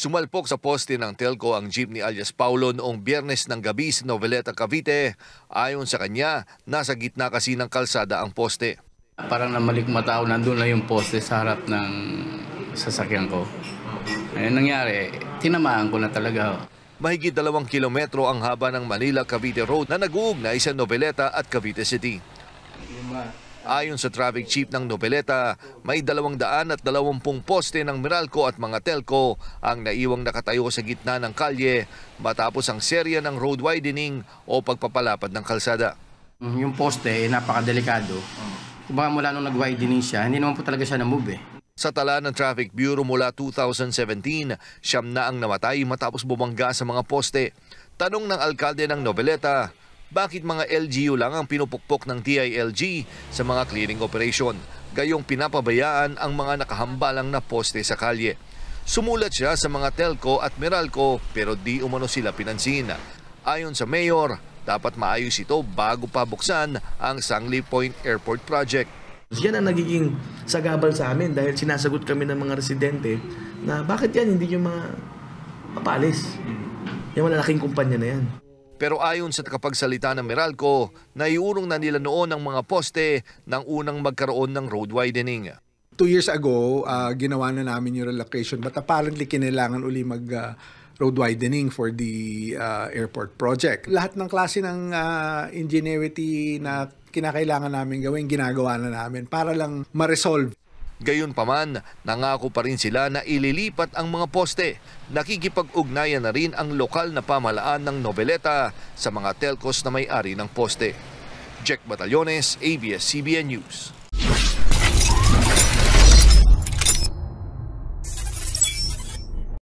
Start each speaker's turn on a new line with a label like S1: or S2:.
S1: Sumalpok sa poste ng telco ang jeep ni alias Paulo noong biyernes ng gabi sa Noveleta, Cavite. Ayon sa kanya, nasa gitna kasi ng kalsada ang poste.
S2: Parang namalikmata ako, nandun na yung poste sa harap ng sasakyan ko. Ayun nangyari,
S1: tinamaan ko na talaga. Ako. Oh. Mahigit dalawang kilometro ang haba ng Manila-Cavite Road na nag-uugnay sa Noveleta at Cavite City. Yung Ayon sa traffic chief ng Noveleta, may 200 at 20 poste ng Meralco at mga telco ang naiwang nakatayo sa gitna ng kalye matapos ang serya ng road widening o pagpapalapad ng kalsada.
S2: Mm, yung poste, ay eh, napakadelikado. Kumbaga mula nung nag-widening
S1: siya, hindi naman po talaga siya na-move eh. Sa tala ng Traffic Bureau mula 2017, siyam na ang namatay matapos bumangga sa mga poste. Tanong ng alkalde ng Noveleta, bakit mga LGU lang ang pinupukpok ng DILG sa mga clearing operation, gayong pinapabayaan ang mga nakahambalang na poste sa kalye. Sumulat siya sa mga telco at meralco pero di umano sila pinansin. Ayon sa mayor, dapat maayos ito bago pa buksan ang Sangley Point Airport Project. Yan ang nagiging sagabal sa amin dahil sinasagot kami ng mga residente na bakit yan hindi nyo mga mapalis. Yung malalaking kumpanya na yan. Pero ayon sa takapagsalita ng Meralco, naiurong na nila noon ang mga poste nang unang magkaroon ng road
S2: widening two years ago, uh, ginawa na namin yung relocation but apparently kinailangan uli mag uh, road widening for the uh, airport project. Lahat ng klase ng uh, ingenuity na kinakailangan namin gawin, ginagawa na namin para lang ma-resolve
S1: Gayunpaman, nangako pa rin sila na ililipat ang mga poste. Nakikipag-ugnayan na rin ang lokal na pamalaan ng Noveleta sa mga telcos na may-ari ng poste. Jack Batallones, ABS-CBN News.